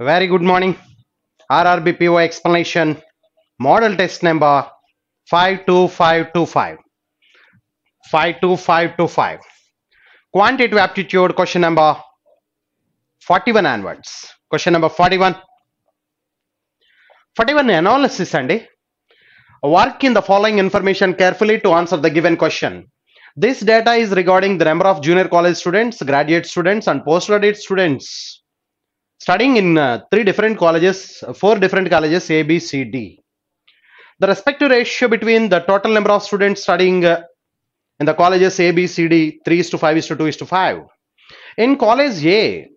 Very good morning. RRBPO explanation model test number 52525. 52525. Quantitative aptitude question number 41 onwards. Question number 41. 41 analysis and eh, work in the following information carefully to answer the given question. This data is regarding the number of junior college students, graduate students and postgraduate students studying in uh, three different colleges, four different colleges A, B, C, D. The respective ratio between the total number of students studying uh, in the colleges A, B, C, D, 3 is to 5 is to 2 is to 5. In college A,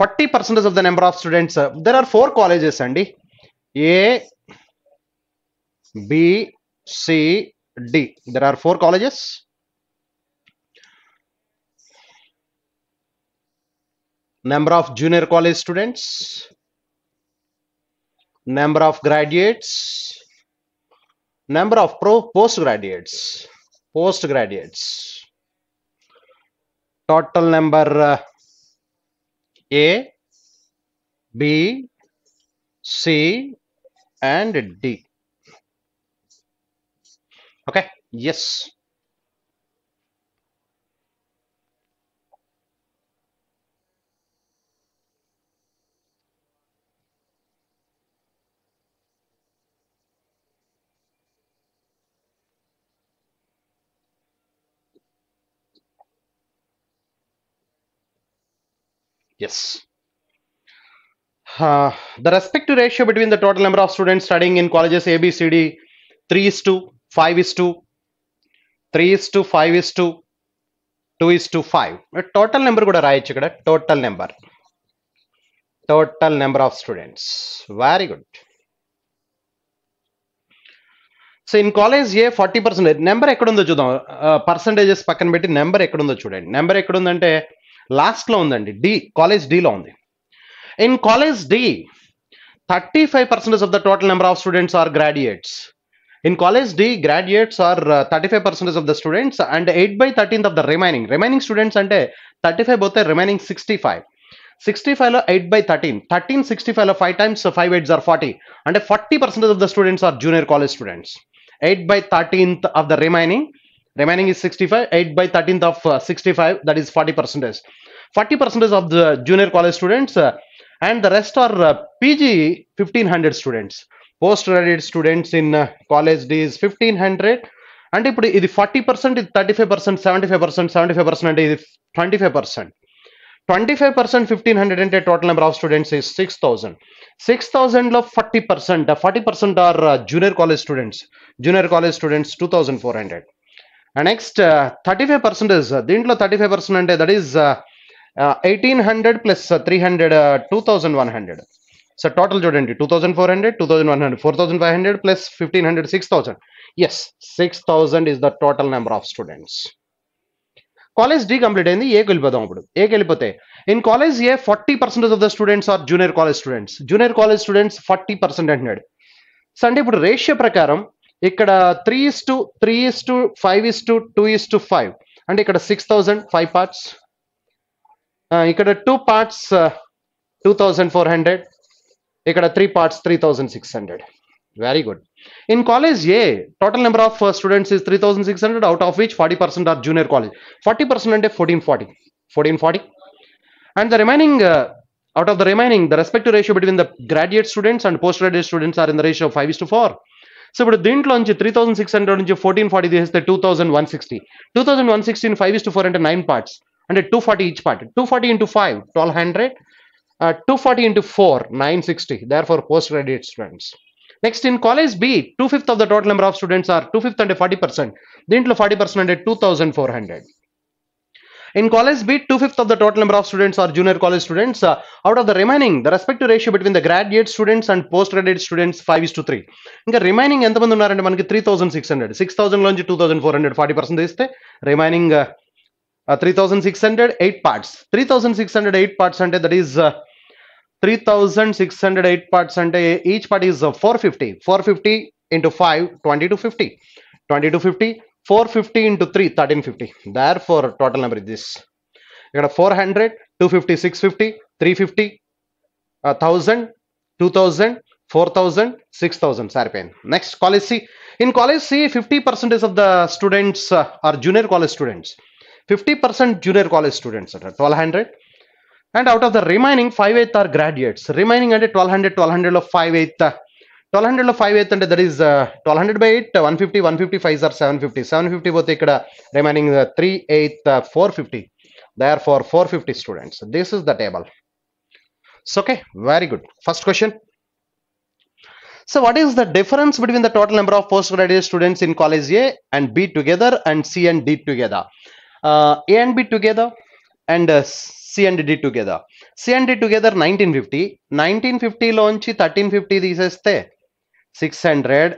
40% of the number of students, uh, there are four colleges, Andy. A, B, C, D. There are four colleges. number of junior college students number of graduates number of pro postgraduates postgraduates total number uh, a b c and d okay yes Yes. Uh, the respective ratio between the total number of students studying in colleges A, B, C, D, 3 is to 5 is to 3 is to 5 is to 2 is to 5. Total number కూడా రాయొచ్చు ఇక్కడ total number total number of students very good so in college A forty percentage number ఎక్కడుందో చూద్దాం percentages పక్కన పెట్టి number ఎక్కడుందో చూడండి number ఎక్కడుందంటే లాస్ట్లో ఉందండి డి కాలేజ్ డిలో ఉంది in college D thirty five percentage of the total number of students are graduates in college D graduates are thirty five percentage of the students and eight by thirteenth of the remaining remaining students అంటే thirty five పోతే remaining sixty five sixty ఫైవ్లో eight by thirteen thirteen sixty ఫైవ్లో five times five eights are forty అంటే forty percentage of the students are junior college students eight by thirteenth of the remaining remaining is 65 8 by 13th of uh, 65 that is 40 percentage 40 percentage of the junior college students uh, and the rest are uh, pg 1500 students postgraduate students in uh, college d is 1500 and if it is 40 percent is 35 percent 75 percent 75 percent and is 25 percent 25 percent 1500 and a total number of students is 6000 6000 of 40 percent uh, 40 percent are uh, junior college students junior college students 2400 and next thirty five percentage దీంట్లో thirty five percent అంటే that is eighteen hundred plus three hundred two thousand one hundred so total చూడండి two thousand four hundred two thousand one hundred four thousand five hundred plus fifteen hundred six thousand yes six thousand is the total number of students college D complete అయింది ఏకి వెళ్ళిపోదాం ఇప్పుడు ఏకి వెళ్ళిపోతే in college A forty percentage of the students are junior college students junior college students forty percent అంటున్నాడు so అంటే ఇప్పుడు ratio ప్రకారం ఇక్కడ three is to three is to five is to two is to five అంటే ఇక్కడ six thousand five parts ఇక్కడ two parts two thousand four hundred ఇక్కడ three parts three thousand six hundred very good in college A total number of students is three thousand six hundred out of which forty percent are junior college forty percent అంటే fourteen forty fourteen forty and the remaining out of the remaining the respective ratio between the graduate students and post graduate students are in the ratio five is to four so ఇప్పుడు దీంట్లోంచి three thousand six hundred నుంచి fourteen forty తీసేస్తే two thousand one sixty two thousand one sixteen five is to four అంటే nine parts అంటే two forty each part two forty into five twelve hundred two forty into four nine sixty therefore post graduate students next in college B two fifth of the total number of students are two fifth అంటే forty percent దీంట్లో forty percent అంటే two thousand four hundred in college B, two-fifths of the total number of students are junior college students. Uh, out of the remaining, the respective ratio between the graduate students and postgraduate students, 5 is to 3. Inga remaining, and 3,600. 6,000 longe 2,400, 40% is the remaining uh, uh, 3,608 parts. 3,608 parts and uh, that is uh, 3,608 parts and uh, each part is 450. 450 into 5, 20 to 50. 20 to 50. 450 into 3 1350 therefore total number is you got 400 250 650 350 1000 2000 4000 6000 sorry pain. next college c in college c 50% of the students uh, are junior college students 50% junior college students at 1200 and out of the remaining 5 8 are graduates remaining at 1200 1200 of 5 8 uh, 1200 లో 5 uh, 8 అంటే that uh, is 1200 by 8 150 155 are 750 750 పోతే ఇక్కడ remaining uh, 3 8 450 therefore 450 students this is the table so okay very good first question So what is the difference between the total number of postgraduate students in college A and B together and C and D together? Uh, A and B together and uh, C and D together. C and D together 1950. 1950 లోంచి 1350 తీసేస్తే 600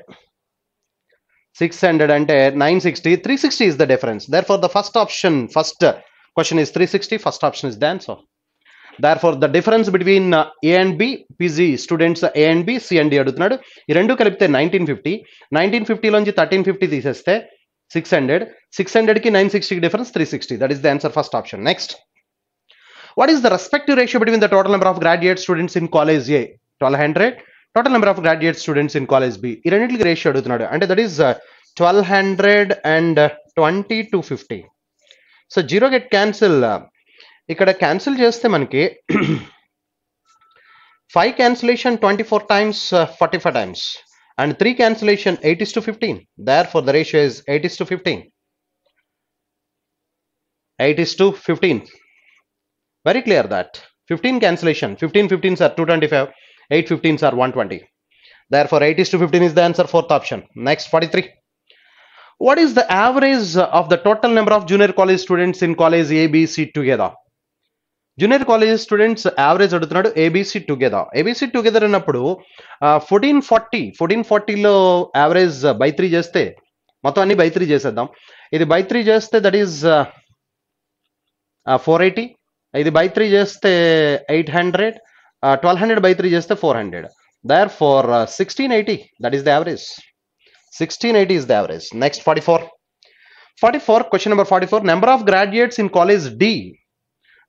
600 960 360 is the difference therefore the first option first question is 360 first option is the answer therefore the difference between uh, a and b PZ students a and b c and d are 1950 1950 1350 600 600 ki 960 difference 360 that is the answer first option next what is the respective ratio between the total number of graduate students in college a 1200 total number of graduate students in college B. ratio and that is uh, 1200 and uh, 20 to 50. So zero get cancelled. Ikkada cancel just the manke. five cancellation 24 times uh, 45 times and three cancellation 8 to 15 therefore the ratio is 8 to 15 8 to 15 very clear that 15 cancellation 15 15s are 25. 8 are 120 therefore 8 is to 15 is the answer fourth option next 43 what is the average of the total number of junior college students in college abc together junior college students average adutunadu abc together abc together annapudu uh, 1440 1440 lo average by 3 chesthe matham anni by 3 chesedam idi by 3 chesthe that is uh, uh, 480 idi by 3 chesthe 800 1200 uh, by 3 is the 400 therefore uh, 1680 that is the average 1680 is the average next 44 44 question number 44 number of graduates in college d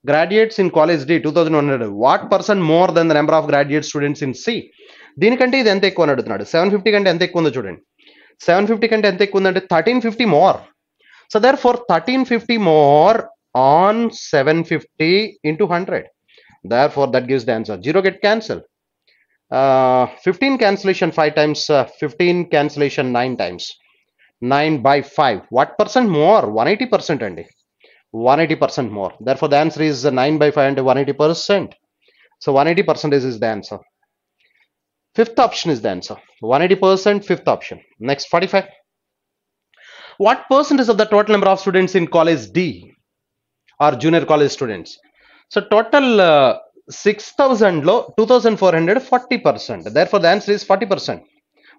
graduates in college d 2100 what percent more than the number of graduate students in c దీనికంటే ఇది ఎంత ఎక్కువ అని అడుగుతున్నాడు seven fifty కంటే ఎంత ఎక్కువ ఉందో చూడండి సెవెన్ ఫిఫ్టీ కంటే ఎంత ఎక్కువ ఉందంటే thirteen fifty more so therefore more on seven into hundred therefore that gives the answer 0 get cancelled uh, 15 cancellation 5 times uh, 15 cancellation 9 times 9 by 5 what percent more 180 percent and 180 percent more therefore the answer is 9 by 5 and 180 percent so 180 percent is the answer fifth option is the answer 180 percent fifth option next 45 what percentage of the total number of students in college d are junior college students so total uh, 6000 low 2400 percent. Therefore, the answer is 40 percent.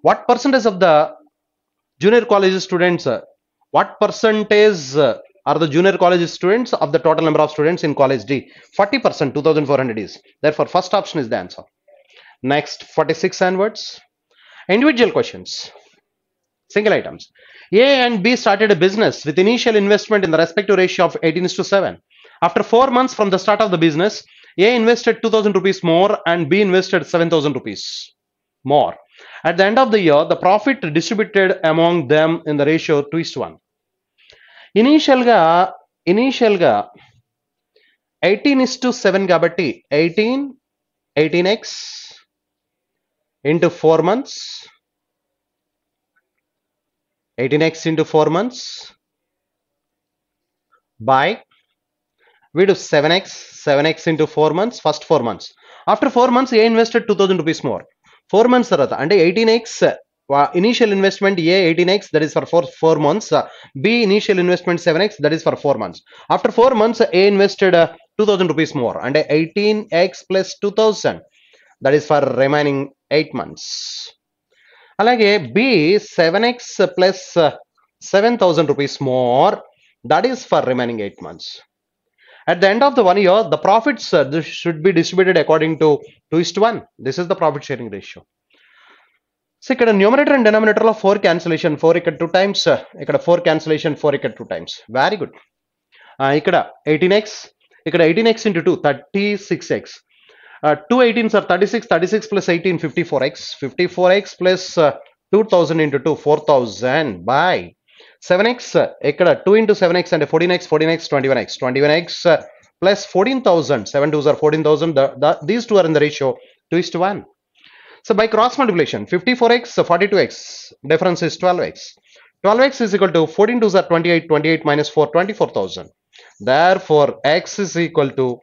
What percentage of the junior college students? Uh, what percentage uh, are the junior college students of the total number of students in college D? 40 percent 2400 is. Therefore, first option is the answer. Next 46 onwards. Individual questions. Single items. A and B started a business with initial investment in the respective ratio of 18 to 7 after four months from the start of the business, A invested 2000 rupees more and B invested 7000 rupees more. At the end of the year, the profit distributed among them in the ratio 2 is 1. ఇనీషియల్గా ఇనీషియల్గా eighteen is to seven 18 eighteen eighteen x into four months eighteen into 4 months, by we do 7x, 7x into 4 months, first 4 months. After 4 months, he invested 2000 rupees more. 4 months, rata, and 18x, uh, initial investment A 18x, that is for 4, four months. Uh, B initial investment 7x, that is for 4 months. After 4 months, A invested uh, 2000 rupees more, and 18x plus 2000, that is for remaining 8 months. Like a B 7x plus 7000 rupees more, that is for remaining 8 months at the end of the one year, the profits uh, should be distributed according to 2 is 1. This is the profit sharing ratio. So, here, numerator and denominator of 4 cancellation, 4 equal 2 times. Here, uh, 4 cancellation, 4 equal 2 times. Very good. Uh, here, 18x. Here, 18x into 2, 36x. Uh, 2 18s 36, 36 plus 18, 54x. 54x plus uh, 2000 into 2, 4000 by 7x, ekkada 2 into 7x and 14x, 14x, 21x, 21x plus 14,000, 7 twos are 14,000, the, the, these two are in the ratio 2 is to 1. So by cross multiplication, 54x, 42x, difference is 12x. 12x is equal to 14 twos are 28, 28 minus 4, 24,000. Therefore, x is equal to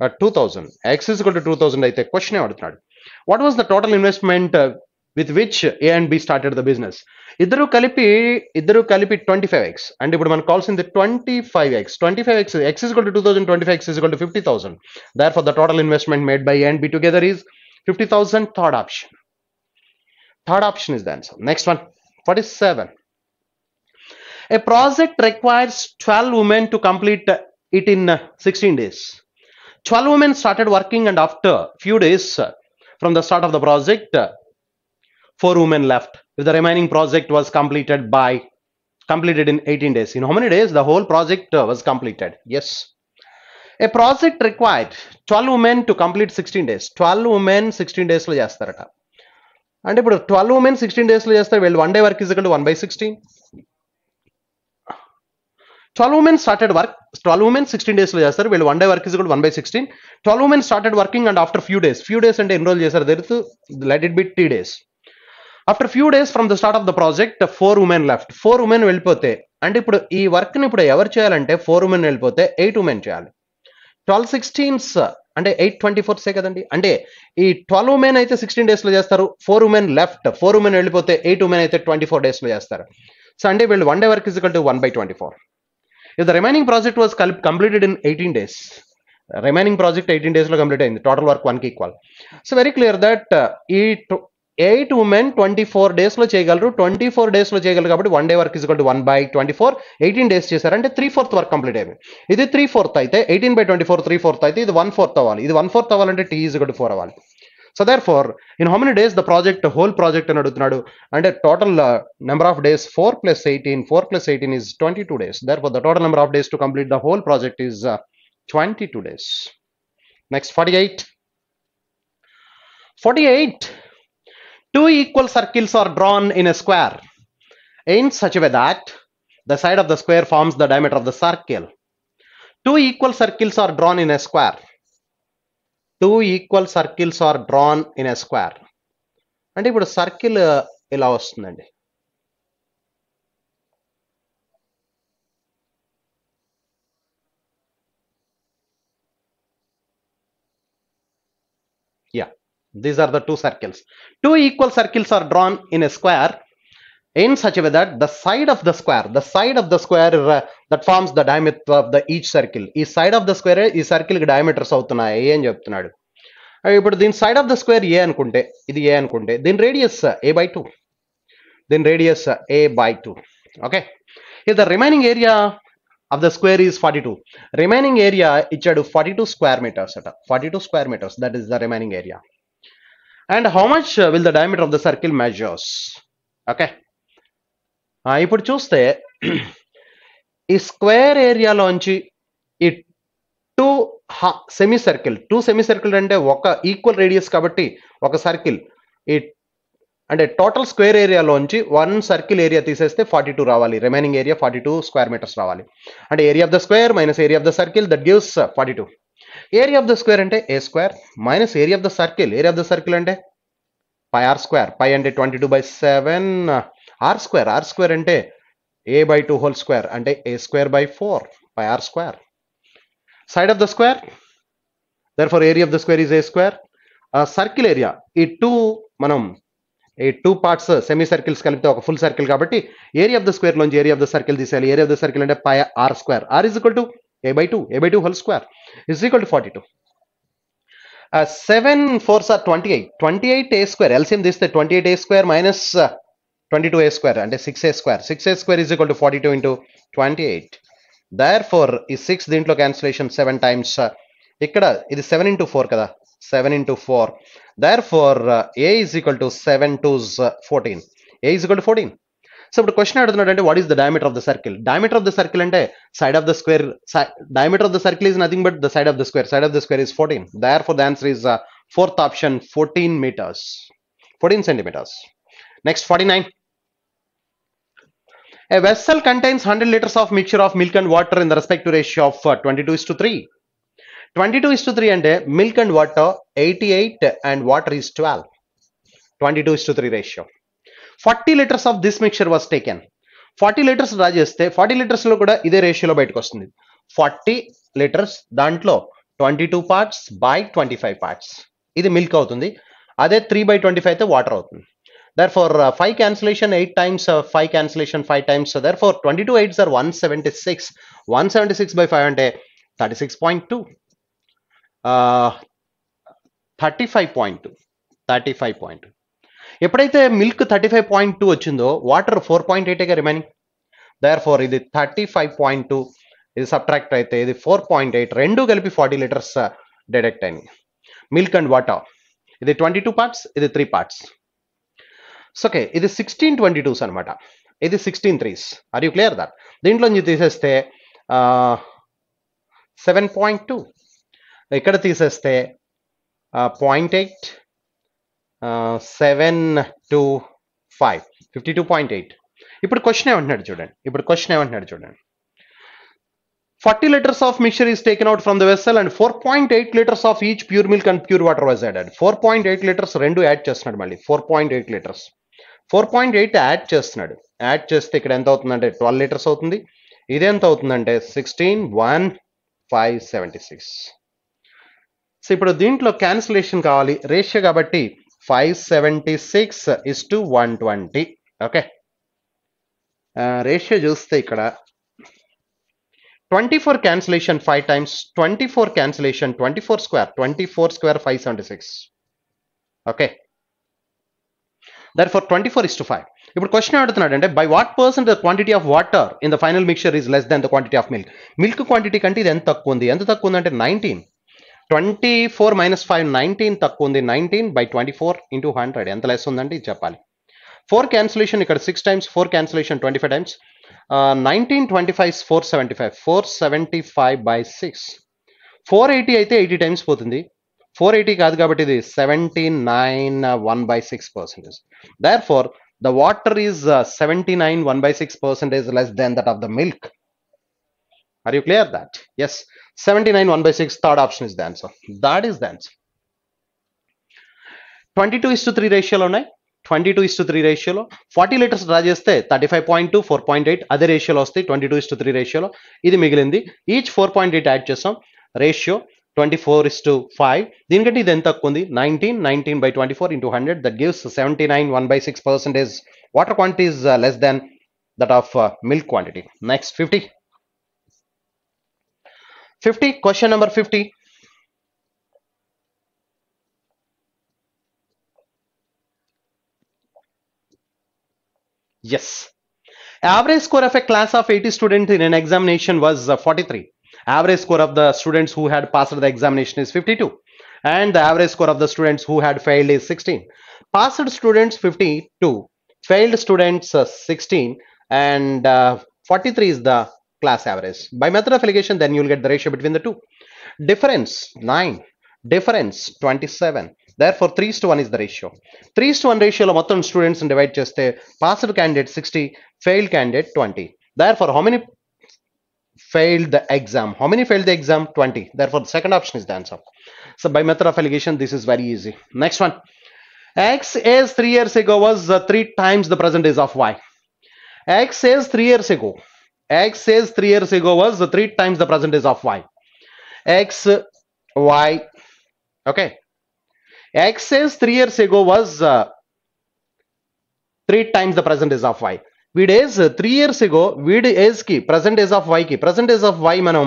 uh, 2000. x is equal to 2000 ಐತೆ question ಹೊಡ್ತಾಳೆ What was the total investment? Uh, with which A and B started the business ఇద్దరు కలిపి ఇద్దరు కలిపి twenty five X and ఇప్పుడు మనకు కావాల్సింది twenty five x twenty five x x is to two thousand twenty five x is to fifty thousand therefore the total investment made by and B together is fifty thousand third option third option is the answer next one forty seven A project requires 12 women to complete it in 16 days. 12 women started working and after few days from the start of the project, four women left if the remaining project was completed by completed in 18 days in how many days the whole project uh, was completed yes a project required 12 women to complete 16 days 12 women 16 days lo chestarata and ipudu 12 women 16 days lo chestaru well, one day work is equal to 1 by 16 12 women started work 12 women 16 days lo chestaru well, one day work is equal to 1 by 16 12 women started working and after few days few days and enroll chesaru let it be 3 days after few days from the start of the project four women left four women వెళ్ళిపోతే అంటే ఇప్పుడు ఈ వర్క్ని ఇప్పుడు ఎవరు చేయాలంటే four women వెళ్ళిపోతే eight women చేయాలి ట్వెల్వ్ సిక్స్టీన్స్ అంటే ఎయిట్ ట్వంటీ ఫోర్సే కదండి అంటే ఈ ట్వెల్వ్ ఉమెన్ అయితే సిక్స్టీన్ డేస్లో చేస్తారు four women left four women వెళ్ళిపోతే ఎయిట్ ఉమెన్ అయితే ట్వంటీ ఫోర్ డేస్లో చేస్తారు సో అంటే వీళ్ళు one day work is equal to one by twenty four if the remaining project was completed in eighteen days remaining project eighteen డేస్లో complete అయింది total work వన్కి equal so very clear that ఈ eight women twenty four డేస్లో చేయగలరు twenty four డేస్లో చేయగలరు కాబట్టి one day work is ఒకటి one by twenty four eighteen days చేశారంటే త్రీ ఫోర్త్ వర్క్ కంప్లీట్ అయింది ఇది త్రీ ఫోర్త్ అయితే eighteen by twenty four three fourth అయితే ఇది వన్ ఫోర్త్ అవ్వాలి ఇది వన్ ఫోర్త్ అవ్వాలంటే టీ ఈజ్ ఒకటి ఫోర్ అవ్వాలి so therefore in how many days the project whole project అని అడుగుతున్నాడు అంటే total number of days four plus eighteen four plus eighteen is twenty two days therefore the total number of days to complete the whole project is twenty two days next forty eight forty eight Two equal circles are drawn in a square in such a way that the side of the square forms the diameter of the circle. Two equal circles are drawn in a square. Two equal circles are drawn in a square. అంటే ఇప్పుడు circle uh, ఇలా వస్తుందండి these are the two circles two equal circles are drawn in a square in such a way that the side of the square the side of the square uh, that forms the diameter of the each circle is side of the square is e circle diameter south put the inside of the square a and kunde the a and kunde then radius uh, a by 2 then radius uh, a by 2 okay if the remaining area of the square is 42 remaining area it should 42 square meters 42 square meters that is the remaining area and how much will the diameter of the circle measures okay ఇప్పుడు చూస్తే ఈ square ఏరియాలోంచి ఈ two semi circle two semi circle అంటే ఒక equal radius కాబట్టి ఒక circle ఈ అంటే టోటల్ స్క్వేర్ ఏరియాలోంచి వన్ సర్కిల్ ఏరియా తీసేస్తే ఫార్టీ టూ రావాలి remaining area forty two square metres రావాలి అంటే area of the square minus area of the circle that gives forty two area of the square అంటే a square minus area of the circle area of the circle అంటే pi r square pi అంటే twenty two by seven r square r square అంటే a by two whole square అంటే a square by four pi r square side of the square therefore area of the square is a square circle area ఈ two మనం ఈ two parts semi circles కలిపితే ఒక full circle కాబట్టి area of the square లోంచి area of the circle తీసేయాలి area of the circle అంటే pi r square r is equal to a by 2 a by 2 whole square is equal to 42 uh, 7 4s are 28 28 a square lcm this the 28 a square minus uh, 22 a square and a 6 a square 6 a square is equal to 42 into 28 therefore six ఈ six దీంట్లో cancellation seven times ఇక్కడ 7 into 4 four కదా seven into four there a is equal to 7 seven twos uh, 14. A is equal to 14. So the question is what is the diameter of the circle? Diameter of the circle and side of the square. diameter of the circle is nothing but the side of the square. Side of the square is 14. Therefore, the answer is uh, fourth option 14 meters. 14 centimeters. Next 49. A vessel contains 100 liters of mixture of milk and water in the respect to ratio of uh, 22 is to 3. 22 is to 3 and uh, milk and water 88 and water is 12. 22 is to 3 ratio. Forty litres of this mixture was taken forty litres draw చేస్తే forty లీటర్స్లో కూడా ఇదే రేషియోలో బయటకు వస్తుంది forty litres దాంట్లో twenty two parts by twenty five parts ఇది milk అవుతుంది అదే త్రీ బై ట్వంటీ ఫైవ్ అయితే వాటర్ అవుతుంది therefore five cancellation eight times five cancellation five times therefore twenty two eight sir one seventy six one seventy six by five అంటే thirty six point two thirty five point two thirty five point ఎప్పుడైతే milk thirty five point two వచ్చిందో water four point ఎయిట్గా remaining therefore ఇది thirty five point two ఇది subtract అయితే ఇది four point eight రెండు కలిపి ఫార్టీ లీటర్స్ డిడక్ట్ అయింది మిల్క్ అండ్ వాటర్ ఇది ట్వంటీ టూ పార్ట్స్ ఇది త్రీ పార్ట్స్ సో ఓకే ఇది సిక్స్టీన్ ట్వంటీ టూస్ అనమాట ఇది sixteen threes are you clear that దీంట్లో నుంచి తీసేస్తే సెవెన్ పాయింట్ టూ ఇక్కడ తీసేస్తే point eight seven to five fifty two point eight ఇప్పుడు క్వశ్చన్ ఏమంటున్నాడు చూడండి ఇప్పుడు క్వశ్చన్ ఏమంటున్నాడు చూడండి forty litres of mixture is taken out from the vessel and four point eight litres of each pure milk and pure water was add four point eight litres రెండు add చేస్తున్నాడు మళ్ళీ four point eight litres four point eight add చేస్తున్నాడు add చేస్తే ఇక్కడ ఎంత అవుతుందంటే twelve litres అవుతుంది ఇది ఎంత అవుతుందంటే sixteen one five seventy six so ఇప్పుడు దీంట్లో క్యాన్సిలేషన్ కావాలి రేషియో కాబట్టి 576 is to 120. Okay. Uh, ratio just take ikkada. 24 cancellation 5 times 24 cancellation 24 square 24 square 576. Okay. Therefore, 24 is to 5. If put question out of the by what percent the quantity of water in the final mixture is less than the quantity of milk? Milk quantity can be then 19. Twenty four minus five nineteen తక్కువ ఉంది nineteen by twenty four into hundred ఎంత less ఉందండి చెప్పాలి four cancellation ఇక్కడ six times four cancellation twenty five times nineteen twenty five four seventy five four seventy five by six four eighty అయితే eighty times పోతుంది four eighty కాదు కాబట్టి ఇది seventy nine one by six percentage therefore the water is seventy nine one by six percentage less than that of the milk are you clear that is 79 1 by 6 third option is the answer that is the answer 22 is to 3 రేషియోలో ఉన్నాయి twenty two is to three రేషియోలో forty litres draw చేస్తే thirty five point two four point eight అదే రేషియోలో వస్తాయి twenty two is to three రేషియోలో ఇది మిగిలింది each four point eight add చేస్తాం ratio twenty four is to five దీనికంటే ఇది ఎంత తక్కువ ఉంది nineteen nineteen by twenty four into hundred that gives seventy nine one by six percentage water quantity is less than that of milk quantity next fifty 50 question number 50 yes average score of a class of 80 students in an examination was uh, 43 average score of the students who had passed the examination is 52 and the average score of the students who had failed is 16 passed students 52 failed students uh, 16 and uh, 43 is the class average. By method of allegation, then you'll get the ratio between the two. Difference 9, difference 27. Therefore, 3 to 1 is the ratio. 3 to 1 ratio మొత్తం students divide just the candidate candidate sixty, failed candidate twenty. Therefore, how many failed the exam. How many failed the exam? 20. Therefore, the second option is the answer. So, by method of allegation, this is very easy. Next one. X is 3 years ago was uh, 3 times the present is of Y. X is 3 years ago X says 3 years ago was the 3 times the is of Y. X, Y. Okay. X says 3 years ago was uh, 3 times the is of Y. వీడు age three years ago వీడి కి present age of వైకి present age of y మనం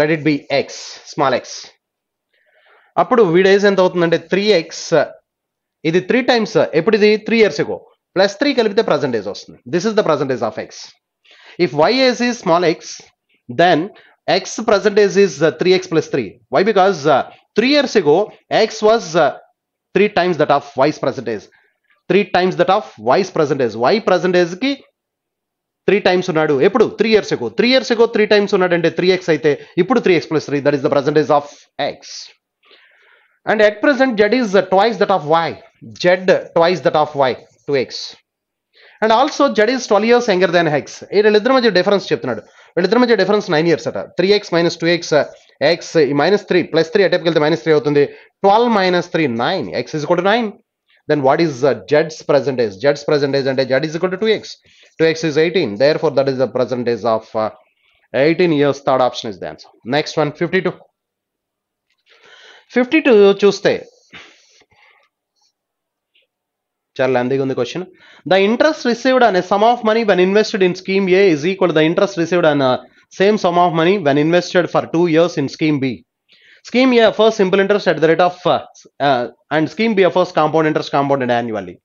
let it be x small x అప్పుడు వీడి ఏజ్ ఎంత అవుతుందంటే త్రీ ఎక్స్ uh, ఇది త్రీ టైమ్స్ uh, ఎప్పుడు ఇది three years ago plus three కలిపితే ప్రజెంట్ ఏజ్ వస్తుంది this is the present age of x if y is small x then x present is is 3x uh, plus 3 why because uh, three years ago x was uh, three times that of y's present is three times that of y's present is y present is ki three times unadu eppudu three years ago three years ago three times unadu ante 3x aithe ippudu 3x plus 3 that is the present is of x and at present z is twice that of y z twice that of y 2x and also Z is twelve years younger than hex వీళ్ళిద్దరి మధ్య difference చెప్తున్నాడు వీళ్ళిద్దరి మధ్య difference nine years అట three X minus two X X ఈ minus three plus three అటెప్కి వెళ్తే minus three అవుతుంది twelve minus three nine X is కూడా nine then what is జడ్స్ percentage జడ్స్ percentage అంటే Z is equal two X two X is eighteen there four that is the percentage of eighteen years third option is దాన్స్ next one fifty two fifty two చూస్తే चाल लेंदे question. The interest received on a sum of money when invested in scheme A is equal to the interest received on a uh, same sum of money when invested for two years in scheme B. Scheme A offers simple interest at the rate of uh, uh, and scheme B first compound interest compounded annually.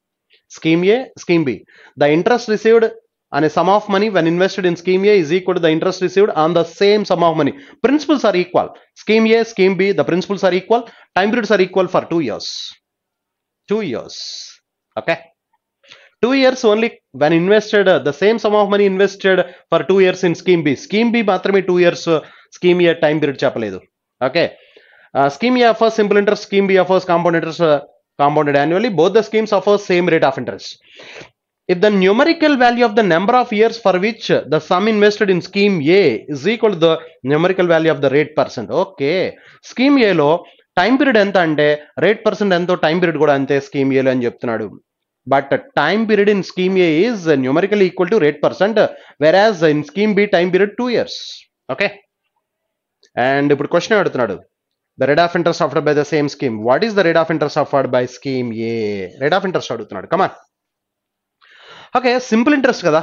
Scheme A, scheme B. The interest received on a sum of money when invested in scheme A is equal to the interest received on the same sum of money. Principles are equal. Scheme A, scheme B, the principles are equal. Time periods are equal for two years. Two years. Okay. Two years only when invested, uh, the same sum of money invested for two years in Scheme B. Scheme B మాత్రమే two years uh, scheme year time period చెప్పలేదు okay scheme A offers simple interest scheme B offers compound interest compounded annually both the schemes offers same rate of interest If the numerical value of the number of years for which the sum invested in scheme A is equal to the numerical value of the rate percent. Okay scheme ఏలో time period ఎంత అంటే rate percent ఎంతో time period కూడా అంతే scheme ఏలో అని చెప్తున్నాడు but time period in scheme A is numerically equal to rate percent whereas in scheme B time period two years okay and ఇప్పుడు క్వశ్చన్ అడుగుతున్నాడు the rate of interest offered by the same scheme what is the rate of interest offered by scheme A rate of interest అడుగుతున్నాడు కమా okay simple interest కదా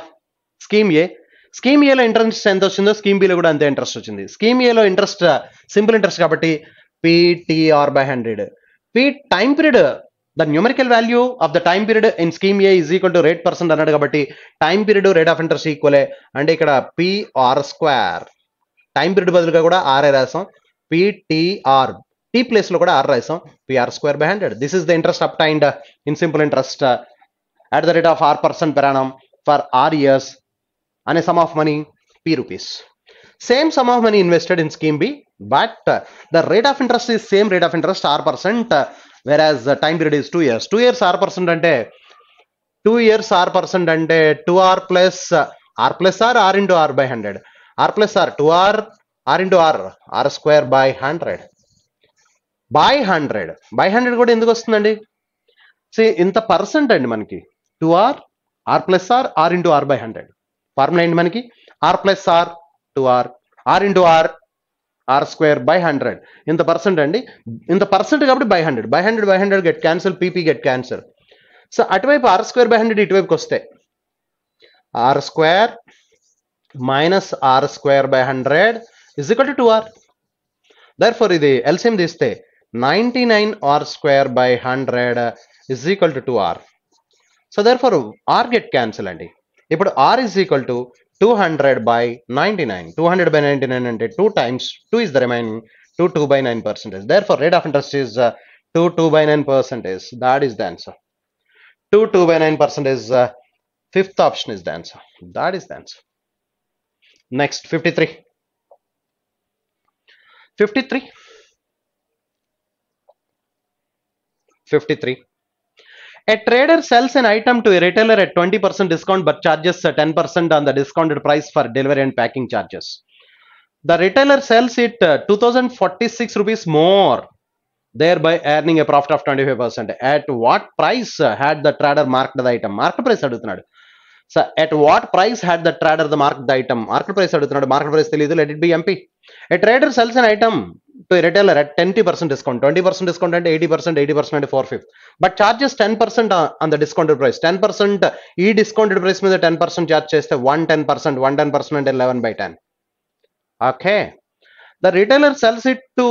scheme A scheme ఏలో interest ఎంత వచ్చిందో scheme below కూడా అంతే interest వచ్చింది scheme ఏలో ఇంట్రెస్ట్ సింపుల్ ఇంట్రెస్ట్ కాబట్టి PTR by hundred P time period the numerical value of the time period in scheme A is equal to rate percent అన్నాడు కాబట్టి time period rate of interest ఈక్వలే అంటే ఇక్కడ PR square time period బదులుగా కూడా RA రాసాం PTR tea లో కూడా ఆర్ రాసాం PR square by hundred this is the interest obtained in simple interest at the rate of R percent per annum for R years అనే sum of money P rupees same sum of money invested in scheme B but the rate of interest is same rate of interest R percent whereas time period is two years two years R percent అంటే two years R percent అంటే two are plus R plus R R into R by hundred R plus R two R R into R R square by hundred by hundred by hundred కూడా ఎందుకు వస్తుందండి so ఇంత percent అండి మనకి two R R plus R R into R by hundred formula ఏంటి మనకి R plus R two R R into R R square by 100. In the percent, and in the percent, by 100. By 100, by 100 get cancelled, PP get cancelled. So, at wipe R square by 100, it wipe koste. R square minus R square by 100 is equal to 2R. Therefore, the LCM this 99 R square by 100 is equal to 2R. So, therefore, R get cancelled. If R is equal to 200 by 99 200 by 99 and 2 times 2 is the remaining 2 2 by 9 percentage therefore rate of interest is uh, 2 2 by 9 percentage that is the answer 2 2 by 9 percentage uh, fifth option is the answer that is the answer next 53 53 53 a trader sells an item to a retailer at 20% discount but charges 10% on the discounted price for delivery and packing charges. The retailer sells it uh, 2046 rupees more, thereby earning a profit of 25%. At what price uh, had the trader marked the item? Market price adutunadu. So at what price had the trader the marked the item? Market price adutunadu. Market price Let it be MP. A trader sells an item retailer at ten percent discount twenty percent discount అంటే eighty percent eighty percent అంటే four fifth but charges ten percent on the discounted price ten percent ఈ discounted price మీద ten percent charge చేస్తే one ten percent one ten percent అంటే eleven by ten okay the retailer sells it to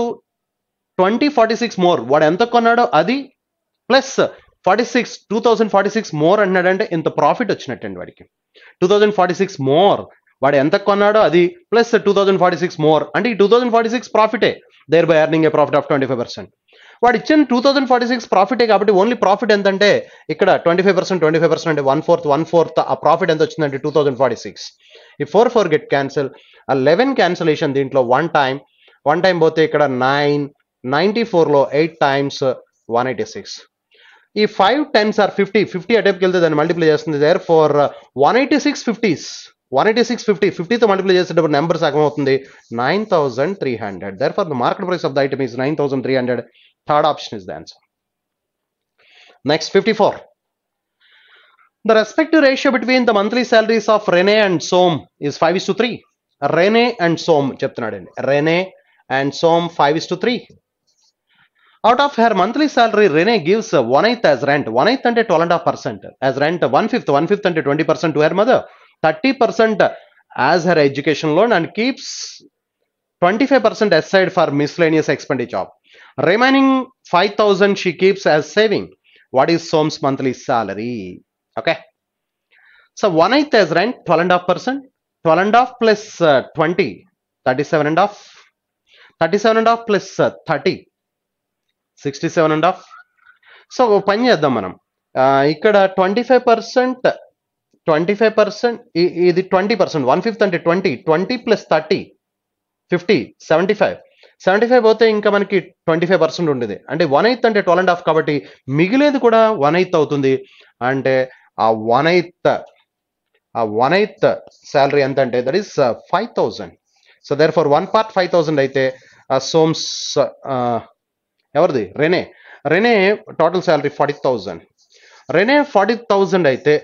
twenty forty six more వాడు ఎంత కొన్నాడో అది plus forty six two thousand forty six more అన్నాడంటే ఇంత profit వచ్చినట్టండి వాడికి two thousand forty six more వాడు ఎంత కొన్నాడో అది plus two thousand forty six more అంటే ఈ టూ థౌసండ్ ఫార్టీ సిక్స్ ప్రాఫిటే thereby earning a profit of twenty five percent వాడు ఇచ్చిన టూ థౌసండ్ ఫార్టీ సిక్స్ ప్రాఫిటే కాబట్టి ఓన్లీ ప్రాఫిట్ ఎంతంటే ఇక్కడ twenty five percent twenty five percent one fourth one fourth ఆ ప్రాఫిట్ ఎంత వచ్చిందంటే టూ థౌసండ్ ఫార్టీ సిక్స్ ఈ ఫోర్ ఫోర్ గెట్ క్యాన్సిల్ ఆ లెవెన్ క్యాన్సిలేషన్ దీంట్లో వన్ టైం వన్ టైం పోతే ఇక్కడ నైన్ నైంటీ ఫోర్లో eight times one eighty six ఈ five tens are fifty fifty అటెప్కి వెళ్తే దాన్ని మల్టిప్లై చేస్తుంది therefore one eighty six fifties one eighty six fifty ఫిఫ్టీతో మల్టిప్లై చేసేటప్పుడు నెంబర్ సగం అవుతుంది nine thousand three hundred therefore the market price of the item is nine thousand three hundred third option is the answer next fifty four the respective ratio between the monthly salaries of Rene and Som is five is to three Rene and Som చెప్తున్నాడండి Rene and Som five is to three out of her monthly salary Rene gives one eighth as rent one eighth అంటే twelve and half percent as rent one fifth one fifth అంటే twenty percent to her mother 30% as her education loan and keeps 25% aside for miscellaneous expenditure. Remaining 5000 she keeps as saving. What is Soam's monthly salary? Okay. So 1 as rent twelve and a half percent. 12 and plus uh, 20, 37 and a half. 37 and half plus uh, 30, 67 and half. So, పని చేద్దాం 25% twenty five percent ఇది twenty percent one fifth అంటే twenty twenty plus thirty fifty seventy five seventy five పోతే ఇంకా మనకి twenty five percent ఉండేది అంటే one eighth అంటే ట్వెల్వ్ అండ్ హాఫ్ కాబట్టి మిగిలేది కూడా వన్ ఎయిత్ అవుతుంది అంటే ఆ వన్ ఎయిత్ ఆ వన్ ఎయిత్ శాలరీ ఎంత అంటే that is five thousand so therefore one part five thousand అయితే సోమ్స్ uh, uh, ఎవరిది Rene రెనే total salary forty thousand Rene 40,000 aite.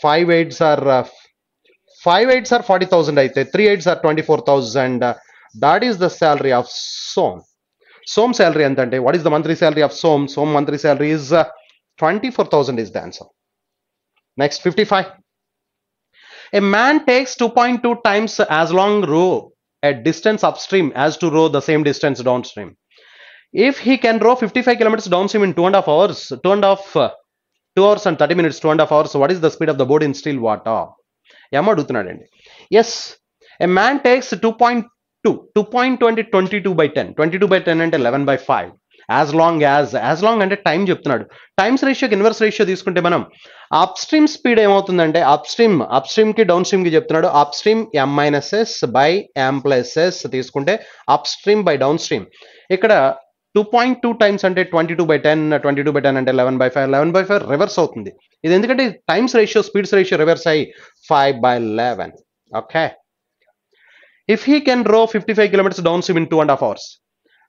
five uh, five eights are five uh, five eights are 40,000 aite. Three eights are 24,000. Uh, that is the salary of Som. Som salary and then what is the monthly salary of Som? Som monthly salary is 24,000 is the answer. Next 55. A man takes 2.2 times as long row a distance upstream as to row the same distance downstream. If he can row 55 kilometers downstream in two and a half hours, two and a half. Uh, two hours and thirty minutes two and half hours what is the speed of the boat in still water ఏమో అడుగుతున్నాడండి as a man takes two point two two point twenty twenty two by ten twenty two by ten అంటే eleven by five as long as as long అంటే time చెప్తున్నాడు times రేషియోకి inverse ratio తీసుకుంటే మనం upstream speed ఏమవుతుందంటే upstream అప్ స్ట్రీమ్కి down స్ట్రీమ్కి చెప్తున్నాడు upstream M minus S by M plus S తీసుకుంటే upstream by downstream ఇక్కడ 2.2 times 100, 22 by 10, uh, 22 by 10 and 11 by 5, 11 by 5 reverse out in the. This times ratio, speeds ratio reverse I 5 by 11. Okay. If he can row 55 kilometers downstream in 2.5 hours.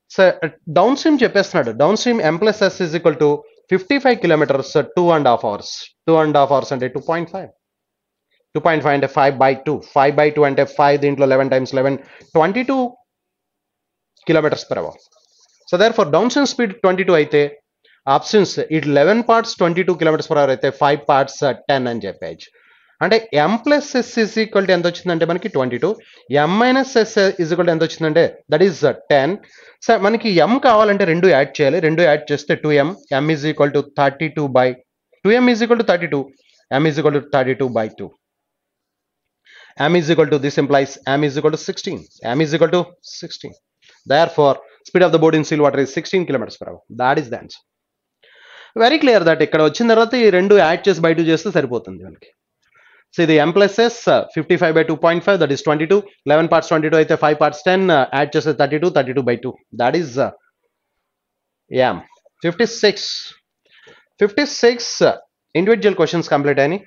So downstream uh, downstream Jepesnada, downstream M plus S is equal to 55 kilometers, uh, 2.5 hours. 2.5 and hours and 2.5. 2.5 and 5 by 2. 5 by 2 and 5, into 11 times 11, 22 kilometers per hour. So therefore down speed twenty two అయితే options it eleven parts twenty two kilometres per hour అయితే five parts ten అని చెప్పేయచ్చు అంటే M plus S is equal to ఎంత వచ్చిందంటే మనకి twenty two M minus S is equal ఎంత వచ్చిందంటే దట్ ఈస్ టెన్ సార్ మనకి ఎం కావాలంటే రెండు యాడ్ చేయాలి రెండు యాడ్ చేస్తే two M M is equal to thirty two by two M is equal to thirty two M is equal to thirty two by two M is equal to this implies M is equal to sixteen M is equal to sixteen therefore speed of the boat in still water is sixteen kilometres per hour that is దాన్స్ very clear that ఇక్కడ వచ్చిన తర్వాత ఈ రెండు add చేసి బయట చేస్తే సరిపోతుంది మనకి సో ఇది M plus S fifty five by two point five that is twenty two eleven parts twenty two అయితే ఫైవ్ పార్ట్స్ టెన్ యాడ్ చేస్తే thirty two thirty two by two that is M fifty six fifty six individual questions complete అయినాయి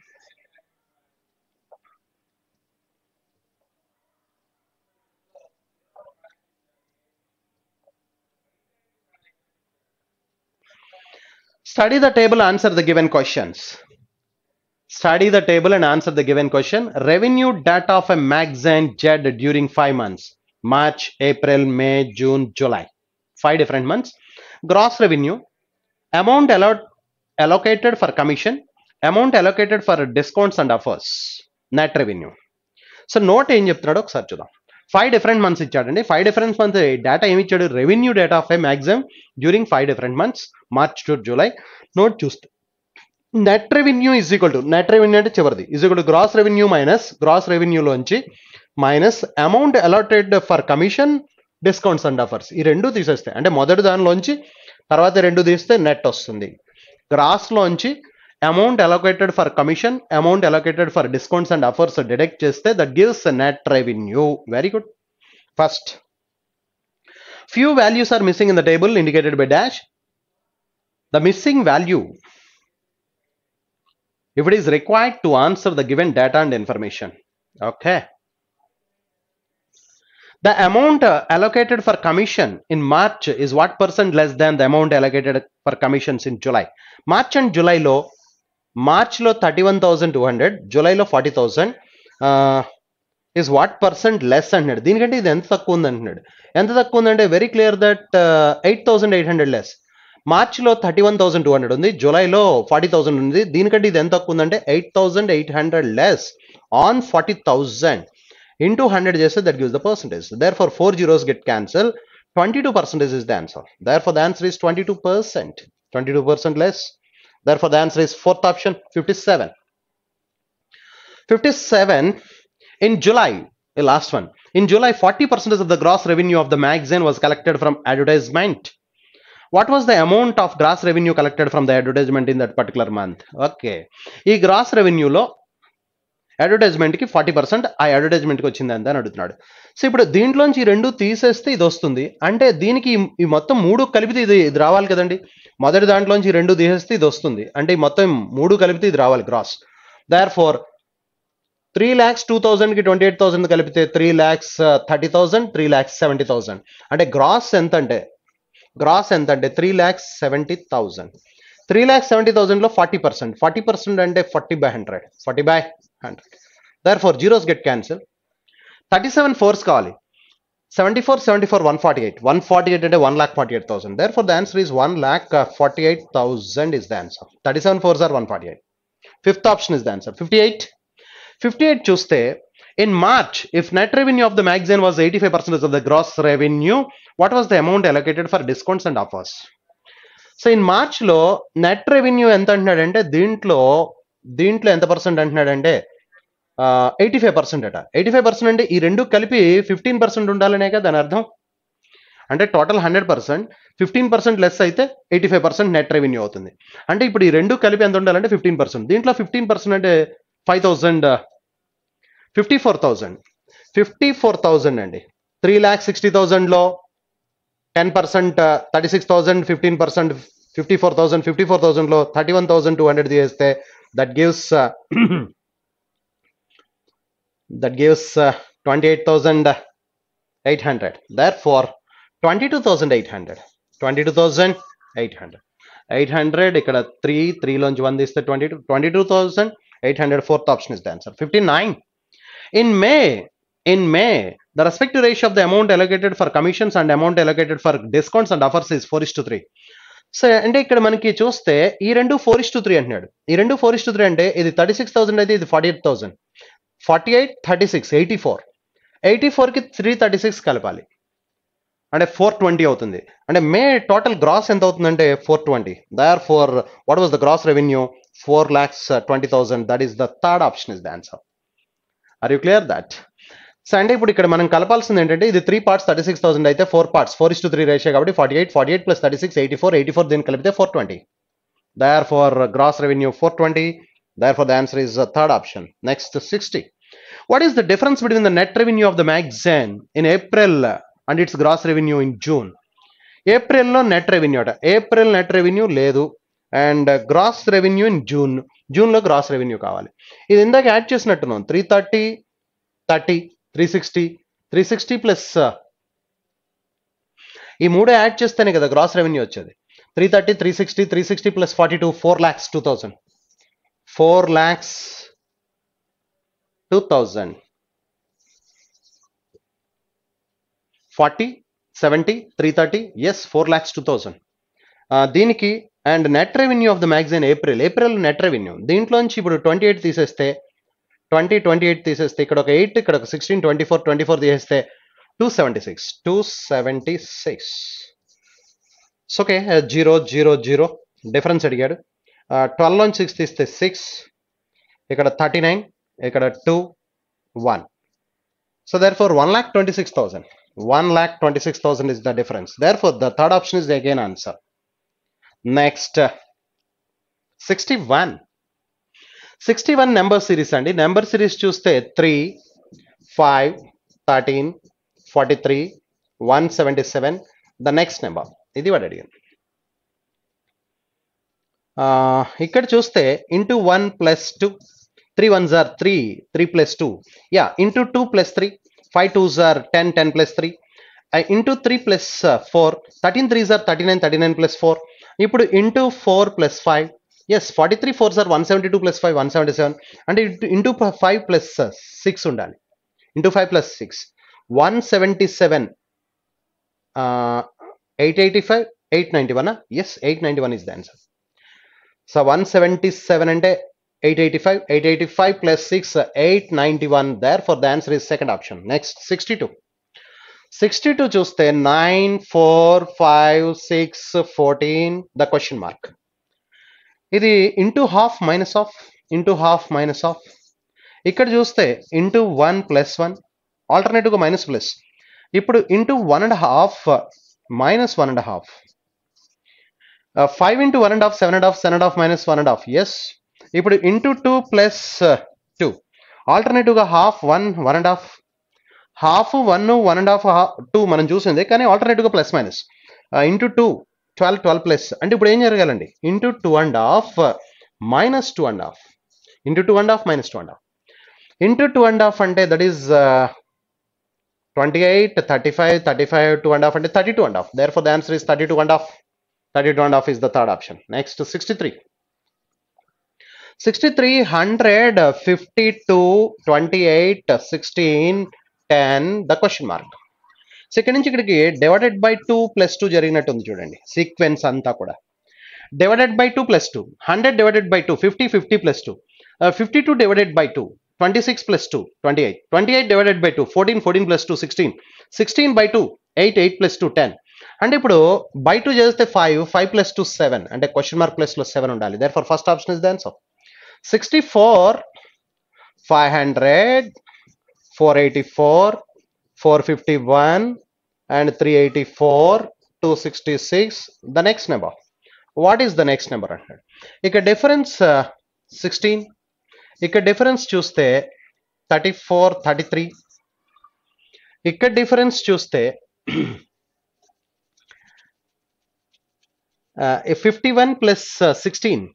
Study the table, answer the given questions. Study the table and answer the given question. Revenue data of a magazine and Jed during five months. March, April, May, June, July. Five different months. Gross revenue. Amount allowed, allocated for commission. Amount allocated for discounts and offers. net revenue. So note in your ఒకసారి five different months ఇచ్చాడండి five different months data ఏమి ఇచ్చాడు revenue data of a maximum during five different months March to July note చూస్తే net revenue is equal to net revenue అంటే చివరిది is equal to gross revenue minus gross రెవెన్యూలోంచి minus amount allotted for commission discounts and offers ఈ రెండు తీసేస్తాయి అంటే మొదటి దానిలోంచి తర్వాత రెండు తీస్తే నెట్ వస్తుంది గ్రాస్లోంచి amount allocated for commission amount allocated for discounts and offers deduct just that gives a net revenue very good first few values are missing in the table indicated by dash the missing value if it is required to answer the given data and information okay the amount uh, allocated for commission in March is what percent less than the amount allocated for commissions in July. March and July low March lo 31,200, July lo 40,000 is what percent less and then can be the end of the kundan very clear that 8,800 less March lo 31,200 undi, July lo 40,000 undi, then can be the end 8,800 less on 40,000 into 100 jesa that gives the percentage therefore 4 zeros get cancelled 22 percent is the answer therefore the answer is 22 percent 22 percent less Therefore, the answer is fourth option 57. 57 in July, the last one. In July, 40% of the gross revenue of the magazine was collected from advertisement. What was the amount of gross revenue collected from the advertisement in that particular month? Okay. E gross revenue lo అడ్వర్టైజ్మెంట్కి forty percent ఆ అడ్వర్టైజ్మెంట్కి వచ్చింది అంత అని అడుగుతున్నాడు so ఇప్పుడు దీంట్లోంచి రెండు తీసేస్తే ఇది వస్తుంది అంటే దీనికి ఈ మొత్తం మూడు కలిపితే ఇది ఇది రావాలి కదండి మొదటి దాంట్లోంచి రెండు తీసేస్తే ఇది వస్తుంది అంటే ఈ మొత్తం మూడు కలిపితే ఇది రావాలి gross therefore three lakhs two థౌజండ్కి ట్వంటీ ఎయిట్ థౌసండ్ కలిపితే three lakhs thirty thousand three lakhs seventy thousand అంటే గ్రాస్ ఎంత అంటే గ్రాస్ ఎంత అంటే three lakhs seventy thousand three lakhs seventy థౌసండ్లో ఫార్టీ పర్సెంట్ ఫార్టీ పర్సెంట్ అంటే forty by hundred forty by Therefore, zeros get cancelled. 37 fours kali. 74, 74, 148. 148 and 1 lakh 48,000. Therefore, the answer is 1 lakh uh, 48,000 is the answer. 37 fours are 148. Fifth option is the answer. 58. 58 choose the in March, if net revenue of the magazine was 85% of the gross revenue, what was the amount allocated for discounts and offers? So in మార్చ్లో net revenue ఎంత and దీంట్లో percent ఎంత percent అంటున్నాడంటే eighty five percent అట eighty five percent అంటే ఈ రెండు కలిపి ఫిఫ్టీన్ పర్సెంట్ ఉండాలనే కదా దాని అర్థం అంటే total hundred percent fifteen percent less అయితే eighty five percent net revenue అవుతుంది అంటే ఇప్పుడు ఈ రెండు కలిపి ఎంత ఉండాలంటే ఫిఫ్టీన్ పర్సెంట్ దీంట్లో ఫిఫ్టీన్ పర్సెంట్ అంటే five thousand fifty four thousand fifty four thousand అండి త్రీ ల్యాక్ సిక్స్టీ థౌజండ్లో ten percent thirty six thousand fifteen percent fifty four thousand fifty four థౌజండ్లో thirty one thousand two hundred చేస్తే that gives that gives uh, 28,800. Therefore, 22,800. 22,800. 800 ఇక్కడ three త్రీలోంచి one తీస్తే twenty two twenty two thousand eight hundred fourth option is the answer fifty nine in May in May the respective ratio of the amount allocated for commissions and amount allocated for discounts and offers is four is to three so అంటే ఇక్కడ మనకి చూస్తే ఈ రెండు four is to three అంటున్నాడు ఈ రెండు four is to three అంటే ఇది థర్టీ సిక్స్ థౌసండ్ అయితే ఇది forty eight thousand forty eight thirty six eighty four eighty ఫోర్కి త్రీ థర్టీ సిక్స్ కలపాలి అంటే ఫోర్ ట్వంటీ అవుతుంది అంటే మే టోటల్ గ్రాస్ ఎంత అవుతుందంటే four twenty therefore what was the gross revenue four lakhs twenty thousand that is the third option is the answer are you clear that so అంటే ఇప్పుడు ఇక్కడ మనం కలపాల్సింది ఏంటంటే ఇది three parts thirty six thousand అయితే four parts four is to three ratio కాబట్టి forty eight forty eight plus thirty six eighty four eighty four దీన్ని కలిపితే four twenty therefore gross revenue four twenty therefore the answer is third option next sixty What is the difference between the net revenue of the magazine in April and its gross revenue in June? ఏప్రిల్లో net revenue అట April net revenue లేదు and gross revenue in June జూన్లో gross revenue కావాలి ఇది ఇందాక add చేసినట్టున్నాం three thirty thirty three sixty three sixty plus ఈ మూడే యాడ్ చేస్తేనే కదా గ్రాస్ రెవెన్యూ వచ్చేది three thirty three sixty three sixty plus forty two four lakhs two thousand four lakhs 2000 40 70 330 yes 4 lakhs 2000 దీనికి and net revenue of the magazine April April net revenue దీంట్లోంచి ఇప్పుడు twenty eight తీసేస్తే twenty twenty eight తీసేస్తే ఇక్కడ ఒక eight ఇక్కడ ఒక sixteen twenty four twenty four తీసేస్తే two seventy six two seventy six okay zero zero zero difference అడిగాడు ట్వెల్వ్ నుంచి సిక్స్ తీస్తే సిక్స్ ఇక్కడ థర్టీ నైన్ ఇక్కడ two one So therefore 1 lakh 26,000. 1 lakh 26,000 is the difference. Therefore the third option is again answer. Next 61. 61 number series and number series choose 3, 5, 13, 43, 177. The next number. ఇది వాడు అడిగాను ఇక్కడ చూస్తే into one plus two 3 ones are 3, 3 plus 2. Yeah, into 2 plus 3, 5 twos are 10, 10 plus 3. Uh, into 3 plus, uh, 4, 13 threes are 39, 39 plus 4. You put into 4 plus 5. Yes, 43 fours are 172 plus 5, 177. And into, into 5 plus uh, 6 undali. Into 5 plus 6. 177. Uh, 885, 891. Uh? Yes, 891 is the answer. So 177 and 885 plus 6 uh, 891 therefore the answer is second option next 62 62 choose the 9 4 5 6 14 the question mark it is into half minus of into half minus of ikkada the into 1 plus 1 alternate ko minus plus put into 1 and a half uh, minus 1 and a half uh, 5 into 1 and a half 7 and a half 7 and a half minus 1 and a half yes ఇప్పుడు into two plus two ఆల్టర్నేటివ్గా half one one and half half one one and half two మనం చూసింది కానీ ఆల్టర్నేటివ్గా plus minus into two twelve twelve plus అంటే ఇప్పుడు ఏం జరగాలండి into two and half minus two and half into two and half minus two and half into two and half అంటే that is twenty eight thirty five thirty five two and half అంటే thirty two and half therefore the answer is thirty two and half thirty two and half is the third option next sixty three sixty three hundred fifty two twenty eight sixteen ten the question mark so నుంచి ఇక్కడికి divided by two plus two జరిగినట్టు ఉంది చూడండి sequence అంతా కూడా divided by two plus two hundred divided by two fifty fifty plus two fifty two divided by two twenty six plus two twenty eight twenty eight divided by two fourteen fourteen plus two sixteen sixteen by two eight eight plus two ten అంటే ఇప్పుడు by two చేస్తే five five plus two seven అంటే question mark ప్లస్లో seven ఉండాలి therefore first option is the answer 64 500 484 451 and 384 266 the next number what is the next number ahead a difference uh, 16 ikka difference choose the 34 33 ikka difference choose the uh, 51 uh, 16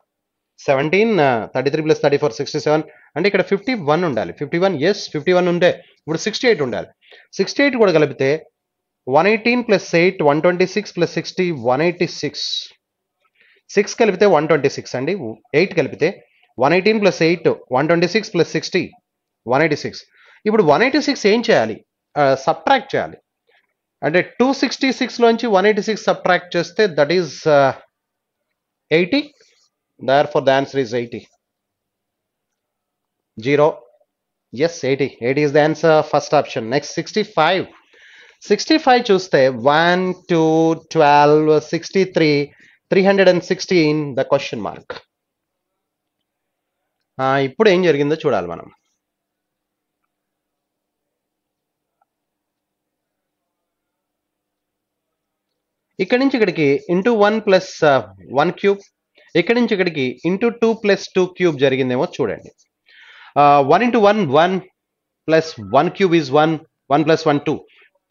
seventeen thirty three plus thirty four sixty seven అంటే ఇక్కడ fifty one ఉండాలి fifty one yes fifty one ఉండే ఇప్పుడు sixty eight ఉండాలి sixty eight కూడా కలిపితే one eighteen plus eight one twenty six plus sixty one eighty six six కలిపితే one twenty six అండి ఎయిట్ కలిపితే one eighteen plus eight one twenty six plus sixty one eighty six ఇప్పుడు one eighty six ఏం చేయాలి subtract చేయాలి అంటే two sixty సిక్స్లోంచి one eighty six subtract చేస్తే that is eighty therefore the answer is 80 0 yes 80 80 is the answer first option next 65 65 choose the 1 2 12 63 316 the question mark I put in here in the chural manam. into 1 uh, 1 cube ఇక్కడి నుంచి ఇక్కడికి into two plus two cube జరిగిందేమో చూడండి one into one one plus one cube is one one plus one two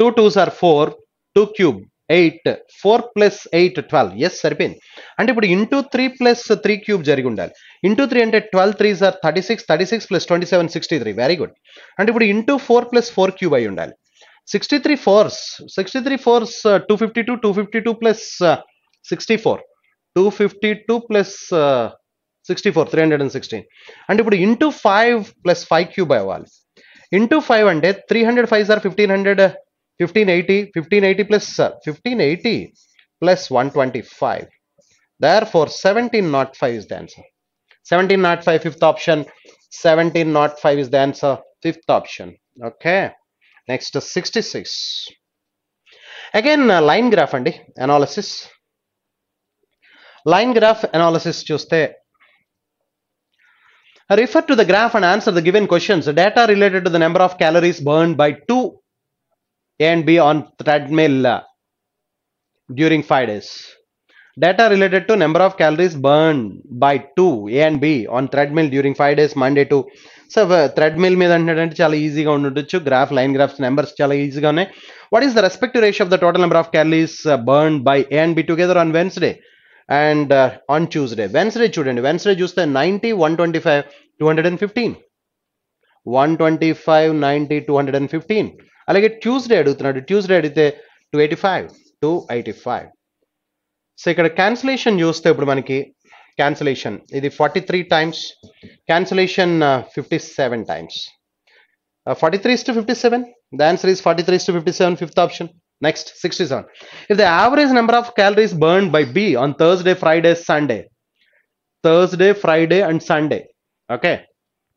two twos are four two cube eight four plus eight twelve yes సరిపోయింది అంటే ఇప్పుడు into three plus three cube జరిగి ఉండాలి into three అంటే twelve three sir thirty six thirty six plus twenty seven sixty three very good అంటే ఇప్పుడు into four plus four cube అయి ఉండాలి sixty three fours sixty three fours two fifty two two fifty two plus sixty four 252 plus uh, 64 316 and ippudu into 5 plus 5 cube ayavali into 5 ante 305 sir 1500 1580 1580 plus uh, 1580 plus 125 therefore 1705 is the answer 17 not 5 fifth option 17 not 5 is the answer fifth option okay next 66 again uh, line graph and analysis line graph analysis chuste refer to the graph and answer the given questions the data related to the number of calories burned by 2 a and b on treadmill uh, during 5 days data related to number of calories burned by 2 a and b on treadmill during 5 days monday to so uh, treadmill me chala easy ga graph line graphs numbers chala easy ga what is the respective ratio of the total number of calories uh, burned by a and b together on wednesday and on Tuesday Wednesday చూడండి Wednesday చూస్తే ninety one twenty five two hundred and fifteen one twenty five ninety two hundred and fifteen అలాగే Tuesday అడుగుతున్నాడు Tuesday అడిగితే two eighty five two eighty five so ఇక్కడ cancellation చూస్తే ఇప్పుడు మనకి cancellation ఇది forty three times cancellation fifty seven times forty three is to fifty seven the answer is forty three is to fifty seven fifth option Next, 67. If the average number of calories burned by B on Thursday, Friday, Sunday, Thursday, Friday, and Sunday, okay,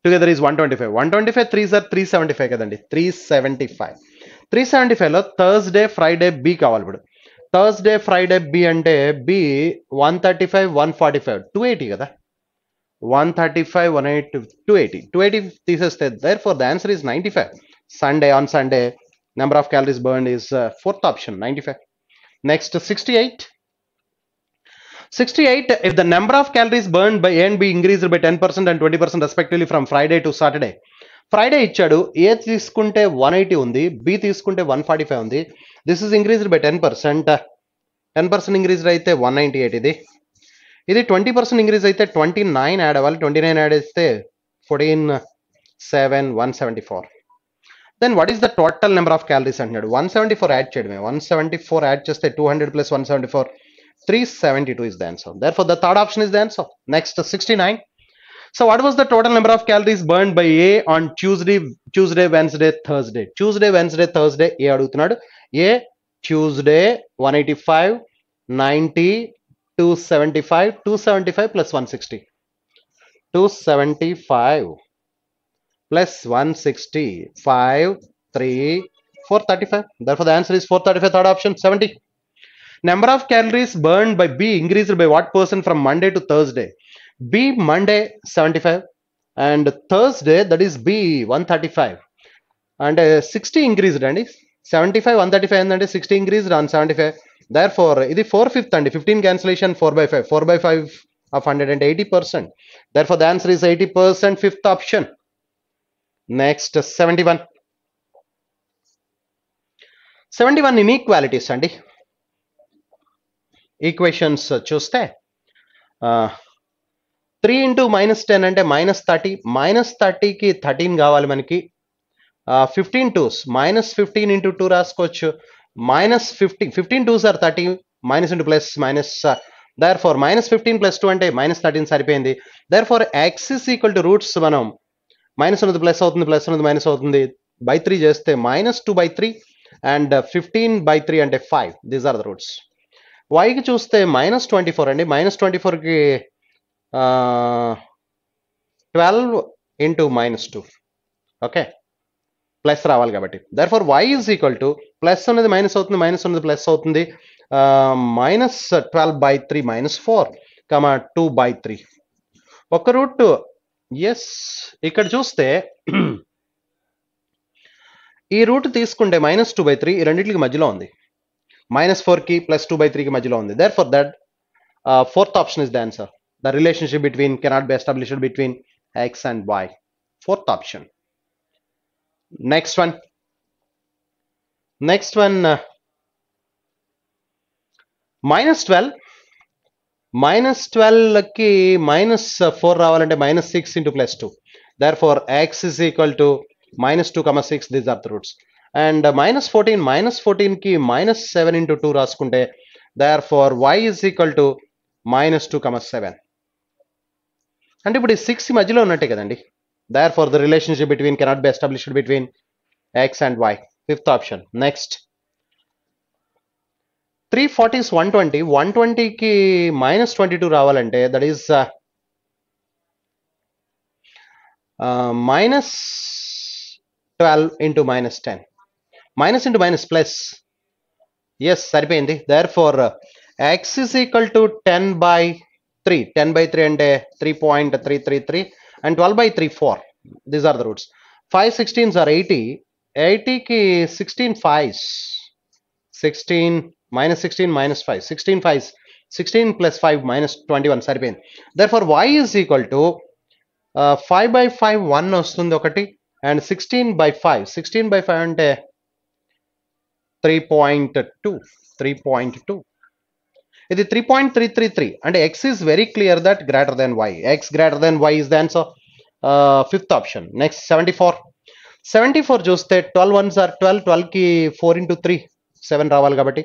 together is 125. 125, 3 is 375. 375. 375 Thursday, Friday, B. Kavalbudu. Thursday, Friday, B and day, 135, 145. 280. Kada? 135, 180, 280. 280 therefore, the answer is 95. Sunday on Sunday, number of calories burned is uh, fourth option 95 next 68 68 if the number of calories burned by a and b increased by 10% and 20% respectively from friday to saturday Friday ఇచ్చాడు A తీసుకుంటే one eighty ఉంది B తీసుకుంటే one forty five ఉంది this is increased by ten percent ten percent increased అయితే one ninety eight ఇది ఇది twenty percent increase అయితే twenty nine add అవ్వాలి ట్వంటీ నైన్ యాడ్ అయితే fourteen seven one seventy four then what is the total number of calories and 174 add 174 add just 200 plus 174 372 is the answer therefore the third option is the answer next 69 so what was the total number of calories burned by a on tuesday tuesday wednesday thursday tuesday wednesday thursday a tuesday 185 90 275 275 plus 160 275 plus 160 5 3 435 therefore the answer is 435 third option 70 number of calories burned by b increased by what percent from monday to thursday b monday 75 and thursday that is b 135 and uh, 60 increased and 75 135 and 60 increased on 75 therefore ఇది four fifth is fifteen cancellation four by five four by five of hundred and eighty percent. Therefore, the answer is eighty percent. Fifth option. Next seventy one seventy one inequalities అండి equations చూస్తే three into minus ten అంటే minus thirty minus థర్టీకి thirteen కావాలి మనకి fifteen twos minus fifteen into two రాసుకోవచ్చు minus fifteen fifteen twos are thirty minus into plus minus therefore minus fifteen plus two అంటే minus thirteen సరిపోయింది therefore x is equal to roots మనం minus ఉన్నది plus అవుతుంది ప్లస్ ఉన్నది minus అవుతుంది by three చేస్తే minus two by three and fifteen by three అంటే five these are the roots వైకి చూస్తే మైనస్ ట్వంటీ ఫోర్ అండి మైనస్ ట్వంటీ ఫోర్కి twelve into minus two okay plus రావాలి కాబట్టి therefore y is equal to plus అనేది minus అవుతుంది minus ఉన్నది ప్లస్ అవుతుంది minus twelve by three minus four comma two by three ఒక root yes ఇక్కడ చూస్తే ఈ రూట్ తీసుకుంటే మైనస్ టూ బై త్రీ ఈ రెండింటికి మధ్యలో ఉంది మైనస్ ఫోర్కి ప్లస్ టూ బై త్రీకి మధ్యలో ఉంది therefore that fourth option is the answer the relationship between cannot be established between x and y fourth option next one next one minus twelve minus 12 ki minus 4 ravalante minus 6 into plus 2 therefore x is equal to minus 2 comma 6 these are the roots and 14 minus 14 ki minus 7 into 2 raskunde therefore y is equal to minus 2 comma 7 and ipudi 6 imagilo unnatte kadandi therefore the relationship between cannot be established between x and y fifth option next 340 is 120. 120 ki minus 22 ravalante. That is uh, uh, 12 into minus 10. Minus into minus plus. Yes, saripendi. Therefore, uh, x is equal to 10 by 3. 10 by 3 and 3.333 and 12 by 34. These are the roots. 5 16s are 80. 80 ki 16 5s. 16 minus sixteen minus five sixteen five sixteen plus five minus twenty one సరిపోయింది therefore y is equal to five by five one వస్తుంది ఒకటి and sixteen by five sixteen by five అంటే three point two three point two ఇది three point three three three అంటే x is very clear that greater than y x greater than y is the answer fifth option next seventy four seventy four చూస్తే twelve ones are twelve ట్వెల్వ్కి four into three seven రావాలి కాబట్టి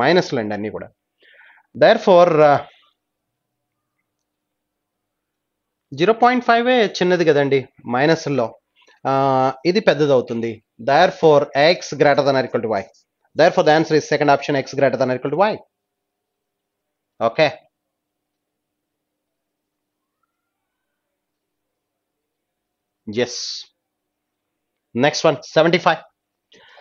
మైనస్లు అండి అన్నీ కూడా therefore zero point five చిన్నది కదండి మైనస్లో uh, ఇది పెద్దది అవుతుంది therefore x greater than equal to y therefore the answer is second option x greater than equal to y okay yes next one seventy five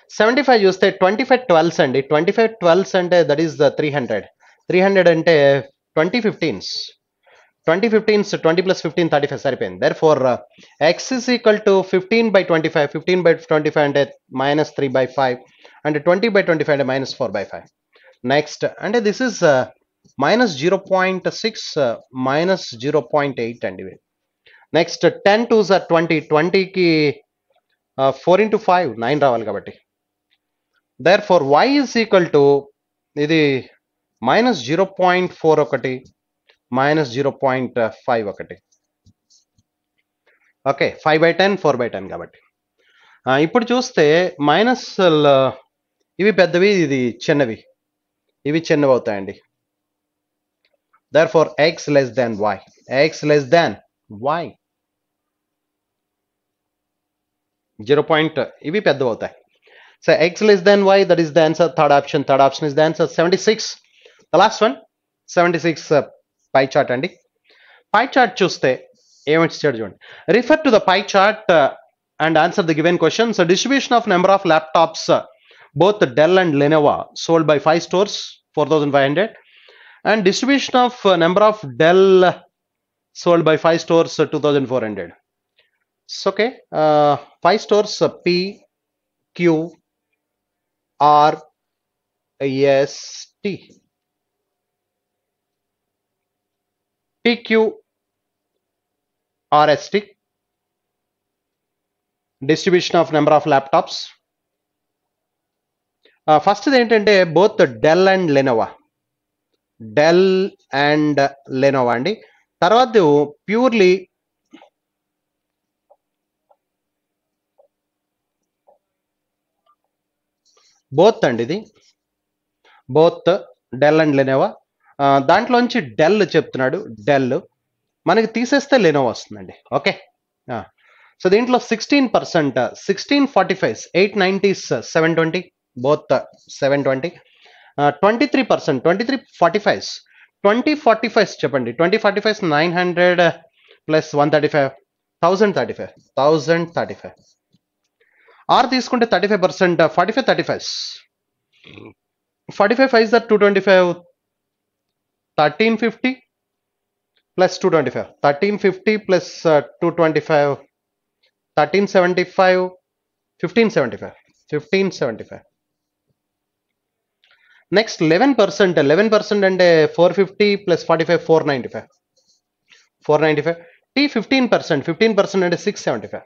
75 you say 25 12 and 25 12 sunday uh, that is the 300 300 and uh, 2015 2015 so 20 plus 15 35 sorry pain. therefore uh, x is equal to 15 by 25 15 by 25 and minus 3 by 5 and 20 by 25 4 by 5 next and this is 0.6 0.8 and 0.8 next 10 twos are 20 20 ki 4 into 5 9 raval kabatti therefore y is equal to ఇది minus zero point four ఒకటి minus zero point five ఒకటి okay five by ten four by ten కాబట్టి ఇప్పుడు చూస్తే minus ఇవి పెద్దవి ఇది చిన్నవి ఇవి చిన్నవి అవుతాయండి therefore x less than y x less than y zero point ఇవి పెద్దవి అవుతాయి So x less than y, that is the answer. Third option. Third option is the answer. 76. The last one. 76 uh, pie chart and pie chart choose the refer to the pie chart uh, and answer the given question so distribution of number of laptops uh, both the dell and lenovo sold by five stores 4500 and distribution of number of dell sold by five stores 2400 so okay five stores p q R S T. TQ RST distribution of number of laptops ఫస్ట్ది ఏంటంటే both Dell and Lenovo Dell and Lenovo అండి తర్వాత purely both అండి ఇది both Dell and Lenovo దాంట్లోంచి Dell చెప్తున్నాడు Dell మనకి తీసేస్తే లెనోవా వస్తుందండి ఓకే సో దీంట్లో sixteen percent sixteen forty five eight nineties seven twenty both seven twenty twenty three percent twenty three forty five twenty forty five చెప్పండి twenty forty five nine hundred plus one thirty five thousand thirty five thousand thirty five R తీసుకుంటే thirty five percent forty five thirty five forty five five sir two twenty five thirteen fifty plus two twenty five thirteen fifty plus two twenty five thirteen seventy five fifteen seventy five fifteen seventy five next eleven percent eleven percent అంటే four fifty plus forty five four ninety five four ninety five T fifteen percent fifteen percent అంటే six seventy five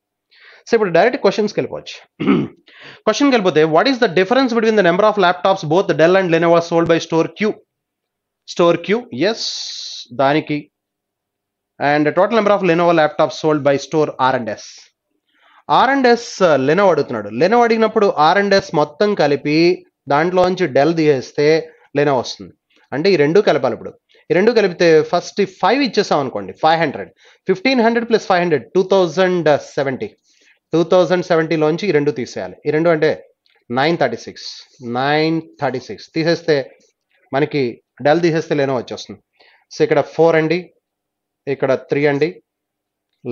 so ఇప్పుడు direct క్వశ్చన్స్కి వెళ్ళిపోవచ్చు క్వశ్చన్కి వెళ్ళిపోతే what is the difference between the number of laptops both Dell and Lenovo sold by store Q store Q S దానికి and total number of Lenovo laptops sold by store R and S R and S Leno అడుగుతున్నాడు Leno అడిగినప్పుడు are and yes మొత్తం కలిపి దాంట్లోంచి del తీసేస్తే లెనో వస్తుంది అంటే ఈ రెండు కలపాలి ఇప్పుడు ఈ రెండు కలిపితే ఫస్ట్ ఫైవ్ ఇచ్చేసాం అనుకోండి five hundred fifteen hundred plus five hundred two thousand seventy two thousand సెవెంటీలోంచి ఈ రెండు తీసేయాలి ఈ రెండు అంటే nine thirty six nine thirty six తీసేస్తే మనకి డెల్ తీసేస్తే లేనో వచ్చేస్తుంది సో ఇక్కడ ఫోర్ అండి ఇక్కడ త్రీ అండి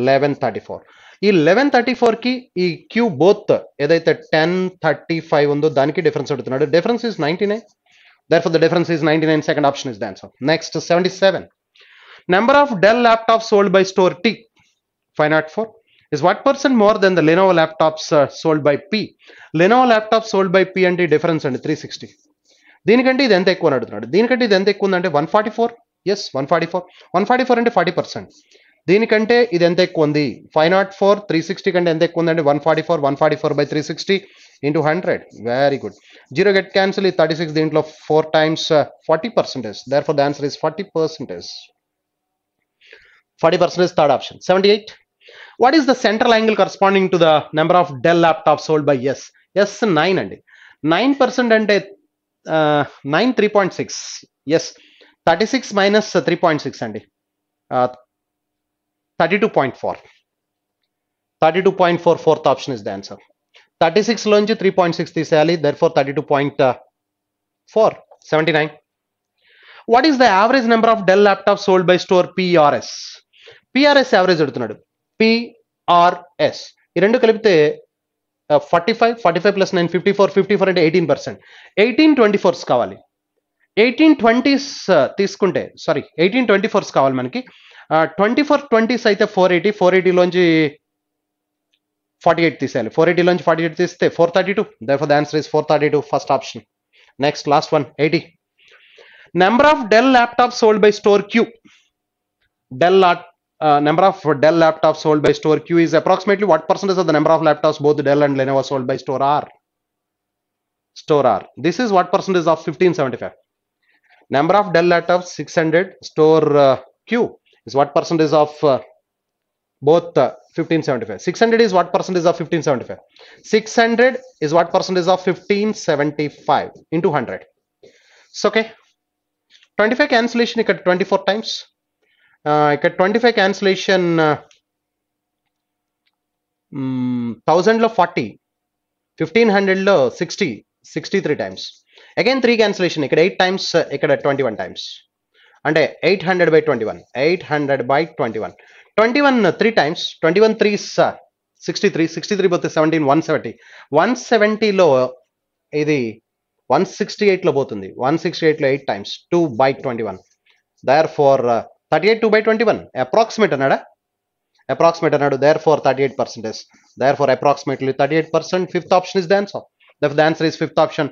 లెవెన్ థర్టీ ఫోర్ ఈ లెవెన్ థర్టీ ఫోర్కి ఈ క్యూ బోత్ ఏదైతే టెన్ థర్టీ ఫైవ్ ఉందో దానికి డిఫరెన్స్ అడుగుతున్నాడు difference is ninety nine therefore the difference is ninety nine second option is the answer next seventy seven number of Dell laptop sold by store T five not four is what percent more than the Lenovo laptops uh, sold by P. Lenovo laptops sold by P అంటే difference అండి three sixty దీనికంటే ఇది ఎంత ఎక్కువ అని అడుగుతున్నాడు దీనికంటే ఇది ఎంత ఎక్కువ ఉందంటే one forty four yes one forty four one forty four అంటే ఫార్టీ పర్సెంట్ దీనికంటే ఇది ఎంత ఎక్కువ ఉంది five not four three sixty కంటే ఎంత ఎక్కువ ఉందండి one forty four one forty four by three sixty into hundred very good zero get cancel ఈ థర్టీ సిక్స్ దీంట్లో four times forty percentage therefore the answer is forty percentage forty percentage third option seventy eight what is the central angle corresponding to the number of Dell laptop sold by S S nine అండి nine percent అంటే nine three point six S thirty six minus three point six అండి thirty two point four thirty two point four fourth option is the answer thirty సిక్స్లోంచి three point six తీసేయాలి therefore thirty two point four seventy nine what is the average number of Dell laptop sold by store PRS PRS average పెడుతున్నాడు PRS ఈ రెండు కలిపితే forty five forty five plus nine fifty four fifty four అంటే eighteen percent eighteen twenty fours కావాలి eighteen twenties తీసుకుంటే sorry eighteen twenty fours కావాలి మనకి twenty four twenty అయితే ఫోర్ ఎయిటీ ఫోర్ ఎయిటీలోంచి ఫార్టీ ఎయిట్ తీసేయాలి ఫోర్ ఎయిటీలోంచి ఫార్టీ ఎయిట్ తీస్తే four thirty two therefore the answer is four thirty two first option next last one eighty number of Dell laptop sold by store Q Dell lot uh, number of Dell laptops sold by store. Q is approximately what percentage of the number of laptops both Dell and Lenovo sold by store R? Store R. This is what percentage of 1575. Number of Dell laptops 600. Store uh, Q is what percentage of uh, both 1575. Uh, 600 is what percentage of 1575? 600 is what percentage of 1575 into 100. So, okay. 25 cancellation equal 24 times. ఇక్కడ twenty five cancellation థౌజండ్లో forty fifteen హండ్రెడ్లో sixty sixty three times again three cancellation ఇక్కడ eight times ఇక్కడ twenty one times అంటే eight hundred by twenty one eight hundred by twenty one twenty one three times twenty one three sir sixty three sixty three పోతే seventeen one seventy one సెవెంటీలో ఇది one sixty ఎయిట్లో పోతుంది one sixty ఎయిట్లో eight times two by twenty one their far 38 2 by 21 approximate another. approximate another. therefore 38 percent is therefore approximately 38 percent fifth option is the answer therefore the answer is fifth option